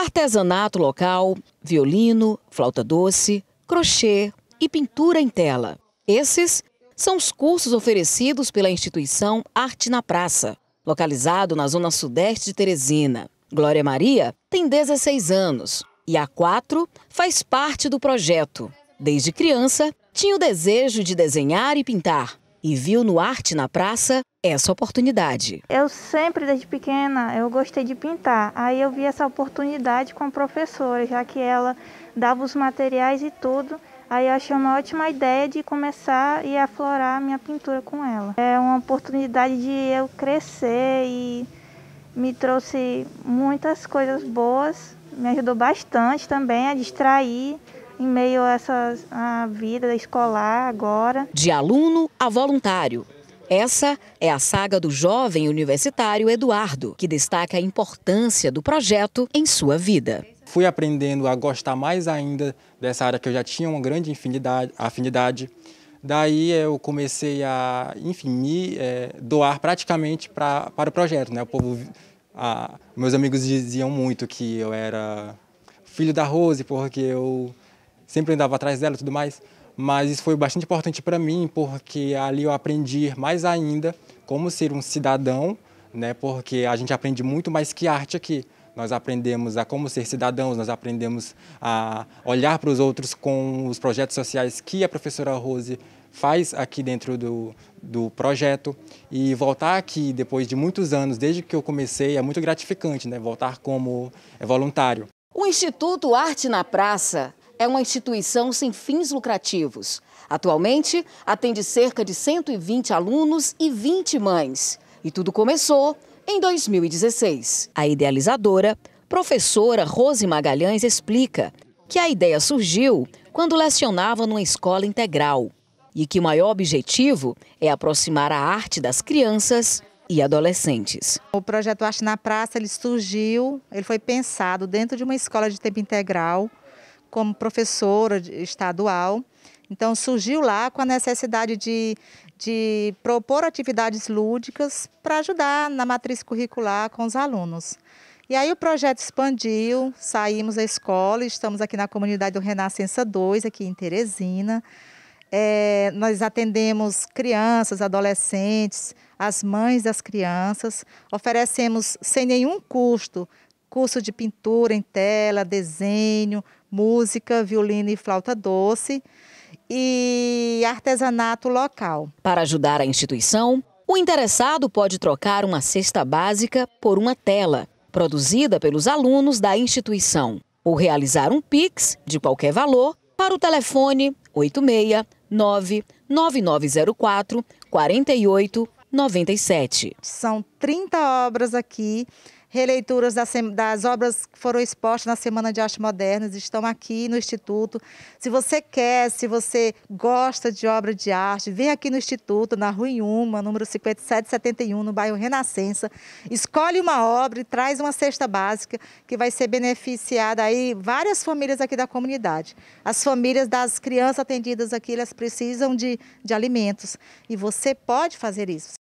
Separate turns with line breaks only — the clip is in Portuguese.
artesanato local, violino, flauta doce, crochê e pintura em tela. Esses são os cursos oferecidos pela instituição Arte na Praça, localizado na zona sudeste de Teresina. Glória Maria tem 16 anos e há quatro faz parte do projeto. Desde criança, tinha o desejo de desenhar e pintar e viu no Arte na Praça essa oportunidade.
Eu sempre, desde pequena, eu gostei de pintar. Aí eu vi essa oportunidade com a professora, já que ela dava os materiais e tudo. Aí eu achei uma ótima ideia de começar e aflorar a minha pintura com ela. É uma oportunidade de eu crescer e me trouxe muitas coisas boas, me ajudou bastante também a distrair em meio a essa a vida escolar agora.
De aluno a voluntário. Essa é a saga do jovem universitário Eduardo, que destaca a importância do projeto
em sua vida. Fui aprendendo a gostar mais ainda dessa área que eu já tinha uma grande afinidade. Daí eu comecei a, enfim, me é, doar praticamente pra, para o projeto. Né? O povo, a, meus amigos diziam muito que eu era filho da Rose, porque eu sempre andava atrás dela e tudo mais. Mas isso foi bastante importante para mim, porque ali eu aprendi mais ainda como ser um cidadão, né? Porque a gente aprende muito mais que arte aqui. Nós aprendemos a como ser cidadãos, nós aprendemos a olhar para os outros com os projetos sociais que a professora Rose faz aqui dentro do, do projeto. E voltar aqui depois de muitos anos, desde que eu comecei, é muito gratificante, né? Voltar como é voluntário.
O Instituto Arte na Praça é uma instituição sem fins lucrativos. Atualmente, atende cerca de 120 alunos e 20 mães. E tudo começou em 2016. A idealizadora, professora Rose Magalhães, explica que a ideia surgiu quando lecionava numa escola integral e que o maior objetivo é aproximar a arte das crianças e adolescentes.
O projeto Arte na Praça ele surgiu, ele foi pensado dentro de uma escola de tempo integral como professora estadual. Então, surgiu lá com a necessidade de, de propor atividades lúdicas para ajudar na matriz curricular com os alunos. E aí o projeto expandiu, saímos da escola, estamos aqui na comunidade do Renascença 2, aqui em Teresina. É, nós atendemos crianças, adolescentes, as mães das crianças, oferecemos sem nenhum custo curso de pintura em tela, desenho, música, violino e flauta doce
e artesanato local. Para ajudar a instituição, o interessado pode trocar uma cesta básica por uma tela, produzida pelos alunos da instituição, ou realizar um Pix de qualquer valor para o telefone 869 9904 4897. São
30 obras aqui releituras das, das obras que foram expostas na Semana de Arte Modernas, estão aqui no Instituto. Se você quer, se você gosta de obra de arte, vem aqui no Instituto, na Rua Inhuma, número 5771, no bairro Renascença. Escolhe uma obra e traz uma cesta básica que vai ser beneficiada aí várias famílias aqui da comunidade. As famílias das crianças atendidas aqui, elas precisam de, de alimentos. E você pode fazer isso.